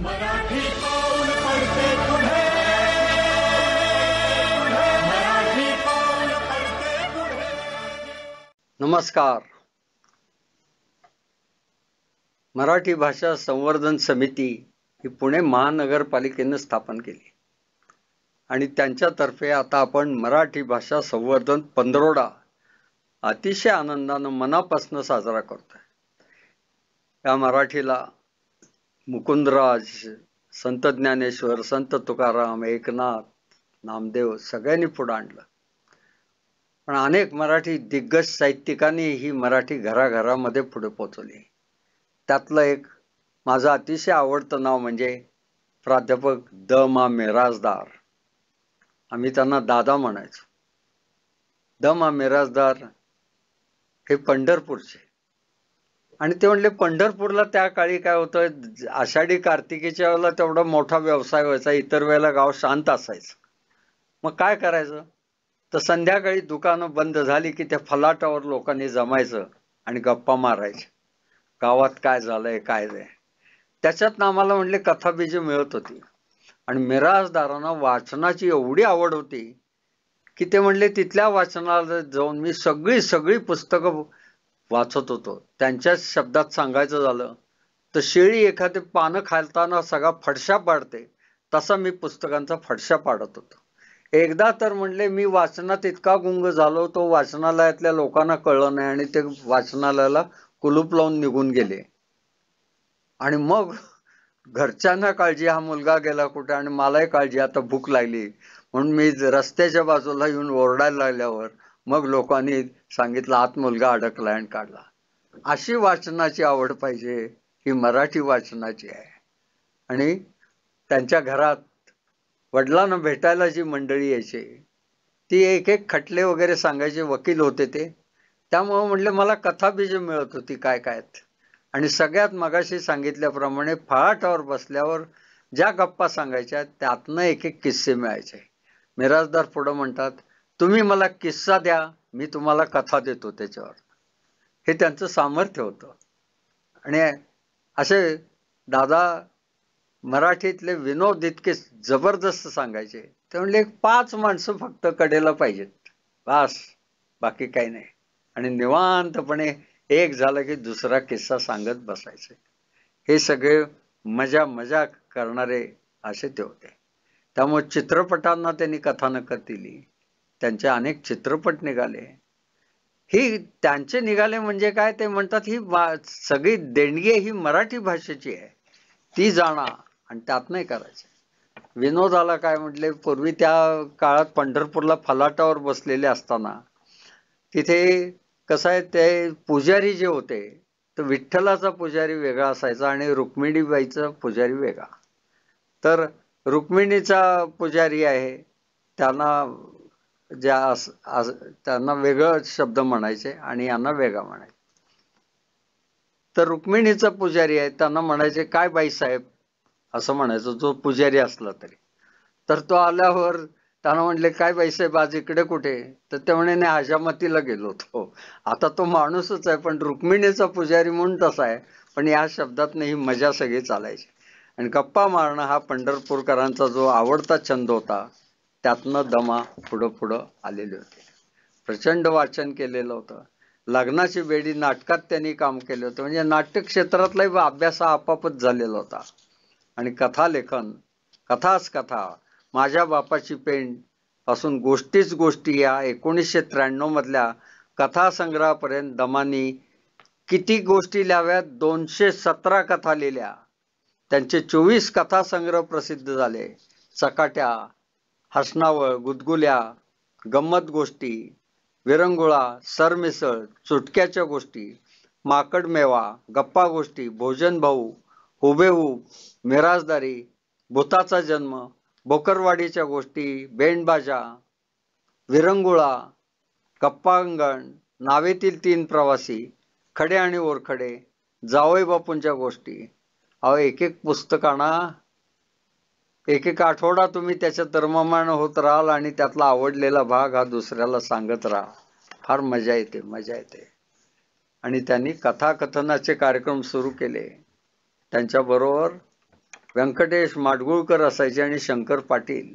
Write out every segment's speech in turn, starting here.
नमस्कार मराठी भाषा संवर्धन समिती ही पुणे महानगरपालिकेनं स्थापन केली आणि त्यांच्यातर्फे आता आपण मराठी भाषा संवर्धन पंधरवडा अतिशय आनंदानं मनापासून साजरा करतोय या मराठीला मुकुंदराज संत ज्ञानेश्वर संत तुकाराम एकनाथ नामदेव सगळ्यांनी पुढं आणलं पण अनेक मराठी दिग्गज साहित्यिकांनी ही मराठी घराघरामध्ये पुढे पोचवली त्यातलं एक माझं अतिशय आवडतं नाव म्हणजे प्राध्यापक द मा मिराजदार आम्ही त्यांना दादा म्हणायचो द मा मिराजदार हे पंढरपूरचे आणि ते म्हणले पंढरपूरला त्या काळी काय होतं आषाढी कार्तिकीच्या वेळेला तेवढा मोठा व्यवसाय व्हायचा इतर वेळेला गाव शांत असायचं मग काय करायचं तर संध्याकाळी दुकानं बंद झाली की त्या फलाटावर लोकांनी जमायचं आणि गप्पा मारायचे गावात काय झालंय काय नाही त्याच्यात आम्हाला म्हणले कथाबीज मिळत होती आणि मिराजदारांना वाचनाची एवढी आवड होती की ते म्हणले तिथल्या वाचनाला जाऊन मी सगळी सगळी पुस्तकं वाचत होतो त्यांच्या शब्दात सांगायचं झालं तर शेळी एखादे पानं खालताना सगळा फडशा पाडते तसा मी पुस्तकांचा फडशा पाडत होतो एकदा तर म्हणले मी वाचनात इतका गुंग झालो तो वाचनालयातल्या लोकांना कळलं नाही आणि ते वाचनालयाला कुलूप लावून निघून गेले आणि मग घरच्यांना काळजी हा मुलगा गेला कुठे आणि मलाही काळजी आता भूक लागली म्हणून मी रस्त्याच्या बाजूला येऊन ओरडायला लागल्यावर मग लोकांनी सांगितलं आत मुलगा अडकला आणि काढला अशी वाचनाची आवड पाहिजे ही मराठी वाचनाची आहे आणि त्यांच्या घरात वडिलांना भेटायला जी मंडळी यायची ती एक एक खटले वगैरे सांगायचे वकील होते ते त्यामुळं म्हटलं मला कथा बीज मिळत होती काय काय आणि सगळ्यात मगाशी सांगितल्याप्रमाणे फळाटावर बसल्यावर ज्या गप्पा सांगायच्या त्यातनं एक एक किस्से मिळायचे मिराजदार पुढं म्हणतात तुम्ही मला किस्सा द्या मी तुम्हाला कथा देतो त्याच्यावर हे त्यांचं सामर्थ्य होतं आणि असे दादा मराठीतले विनोद इतके जबरदस्त सांगायचे ते म्हणले पाच माणसं फक्त कडेला पाहिजेत बास बाकी काही नाही आणि निवांतपणे एक झालं की दुसरा किस्सा सांगत बसायचे हे सगळे मजा मजा करणारे असे ते होते त्यामुळे चित्रपटांना त्यांनी कथानकं दिली त्यांचे अनेक चित्रपट निघाले ही त्यांचे निघाले म्हणजे काय ते म्हणतात ही सगळी देणगी ही मराठी भाषेची आहे ती जाणा आणि त्यात नाही करायचं विनोदाला काय म्हटले पूर्वी त्या काळात पंढरपूरला फलाटावर बसलेले असताना तिथे कसं आहे ते पुजारी जे होते तर विठ्ठलाचा पुजारी वेगळा असायचा आणि रुक्मिणीबाईचा पुजारी वेगळा तर रुक्मिणीचा पुजारी आहे त्यांना ज्या अस त्यांना वेगळं शब्द म्हणायचे आणि यांना वेगळा म्हणायचे तर रुक्मिणीचा पुजारी आहे त्यांना म्हणायचे काय बाई साहेब असं म्हणायचं जो पुजारी असला तरी तर तो आल्यावर त्यांना म्हटले काय बाईसाहेब आज इकडे कुठे तर ते म्हणे हजामतीला गेलो तो आता तो माणूसच आहे पण रुक्मिणीचा पुजारी म्हणून तसा आहे पण या शब्दात ही मजा सगळी चालायची आणि गप्पा मारणं हा पंढरपूरकरांचा जो आवडता छंद होता त्यातनं दमा पुढं पुढं आलेले होते प्रचंड वाचन केलेलं होतं लग्नाची बेडी नाटकात त्यांनी काम केलं होतं म्हणजे नाट्य क्षेत्रातलाही अभ्यास हा आपापच झालेला होता आणि कथा लेखन कथाच कथा माझ्या बापाची पेंट पासून गोष्टीच गोष्टी या एकोणीसशे त्र्याण्णव मधल्या कथासंग्रहापर्यंत दमानी किती गोष्टी लिहाव्यात दोनशे सतरा कथा लिहिल्या त्यांचे चोवीस कथासंग्रह प्रसिद्ध झाले चकाट्या हसनावळ गुदगुल्या गंमत गोष्टी विरंगुळा सरमिसळ चुटक्याच्या गोष्टी माकडमेवा गप्पा गोष्टी भोजन भाऊ हुबेहूब मिराजदारी भूताचा जन्म बोकरवाडीच्या गोष्टी बेंडबाजा विरंगुळा कप्पांगण नावेतील तीन प्रवासी खडे आणि ओरखडे जावई बापूंच्या गोष्टी अहो एक एक पुस्तकांना एक एक आठवडा तुम्ही त्याच्या तर्ममान होत राहाल आणि त्यातला आवडलेला भाग हा दुसऱ्याला सांगत राहा फार मजा येते मजा येते आणि त्यांनी कथाकथनाचे कार्यक्रम सुरू केले त्यांच्याबरोबर व्यंकटेश माडगुळकर असायचे आणि शंकर पाटील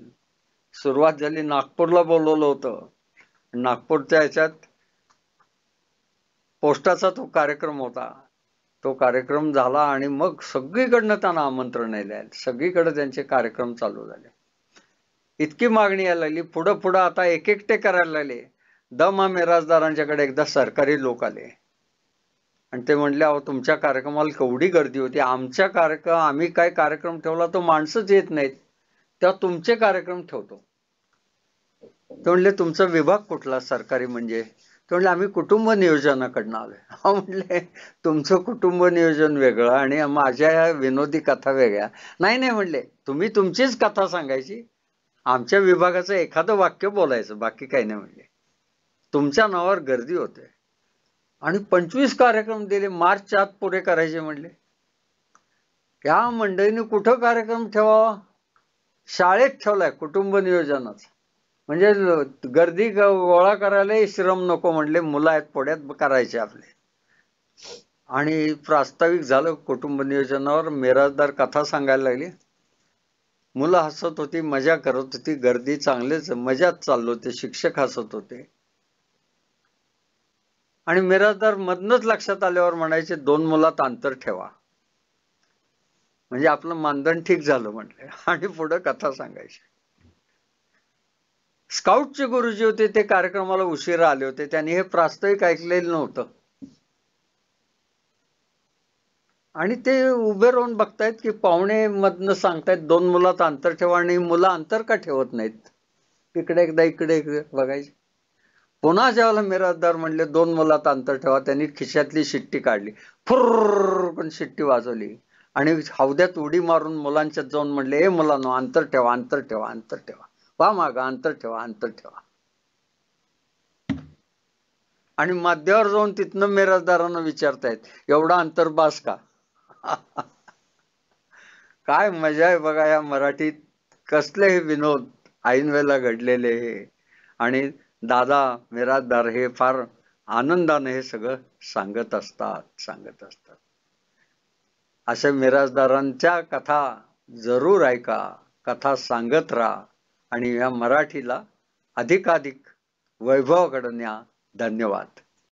सुरुवात झाली नागपूरला बोलवलं होतं नागपूरच्या ह्याच्यात पोस्टाचा तो कार्यक्रम होता तो कार्यक्रम झाला आणि मग सगळीकडनं त्यांना आमंत्रण यायला सगळीकडे त्यांचे कार्यक्रम चालू झाले इतकी मागणी यायला लागली पुढं पुढं आता एक एकटे करायला लागले दमा मिराजदारांच्याकडे एकदा सरकारी लोक आले आणि ते म्हणले अहो तुमच्या कार्यक्रमाला केवढी गर्दी होती आमच्या कार्यक्रम आम्ही काय कार्यक्रम ठेवला तो माणसंच येत नाहीत तेव्हा तुमचे कार्यक्रम ठेवतो ते म्हणले तुमचा विभाग कुठला सरकारी म्हणजे तो म्हणले आम्ही कुटुंब नियोजनाकडनं आलोय हा म्हटले तुमचं कुटुंब नियोजन वेगळं आणि माझ्या या विनोदी कथा वेगळ्या नाही नाही म्हणले तुम्ही तुमचीच कथा सांगायची आमच्या विभागाचं एखादं वाक्य बोलायचं बाकी काही नाही म्हणले तुमच्या नावावर गर्दी होते आणि पंचवीस कार्यक्रम दिले मार्च आत पुरे करायचे म्हणले या मंडळीने कुठं कार्यक्रम ठेवावा शाळेत ठेवलाय कुटुंब नियोजनाचा म्हणजे गर्दी गोळा करायलाही श्रम नको म्हणले मुलं आहेत पोड्यात करायचे आपले आणि प्रास्ताविक झालं कुटुंब नियोजनावर मिराजदार कथा सांगायला लागली मुलं हसत होती मजा करत होती गर्दी चांगलेच मजाच चाललो होते शिक्षक हसत होते आणि मिराजदार मधनच लक्षात आल्यावर म्हणायचे दोन मुलात अंतर ठेवा म्हणजे आपलं मानधन ठीक झालं म्हटले आणि पुढं कथा सांगायची स्काउटचे गुरुजी होते ते कार्यक्रमाला उशिरा आले होते त्यांनी हे प्रास्ताविक ऐकलेलं नव्हतं आणि ते उभे राहून बघतायत की पाहुणे मधनं सांगतायत दोन मुलात अंतर ठेवा आणि मुलं अंतर का ठेवत नाहीत तिकडे एकदा इकडे इकडे बघायचे पुन्हा ज्यावेळेला मिराजदार म्हणले दोन मुलात अंतर ठेवा त्यांनी खिशातली शिट्टी काढली फुर्र पण शिट्टी वाजवली आणि हौद्यात उडी मारून मुलांच्यात जाऊन म्हणले ए मुलांनो अंतर ठेवा अंतर ठेवा अंतर ठेवा पा मागा अंतर ठेवा अंतर ठेवा आणि माध्यावर जाऊन तिथनं मिराजदारांना विचारतायत एवढा अंतर बास का काय मजा आहे बघा या मराठीत कसले हे विनोद वेळेला घडलेले हे आणि दादा मिराजदार हे फार आनंदाने हे सगळं सांगत असतात सांगत असतात अशा मिराजदारांच्या कथा जरूर ऐका कथा सांगत राहा आणि या मराठीला अधिकाधिक वैभव न्या धन्यवाद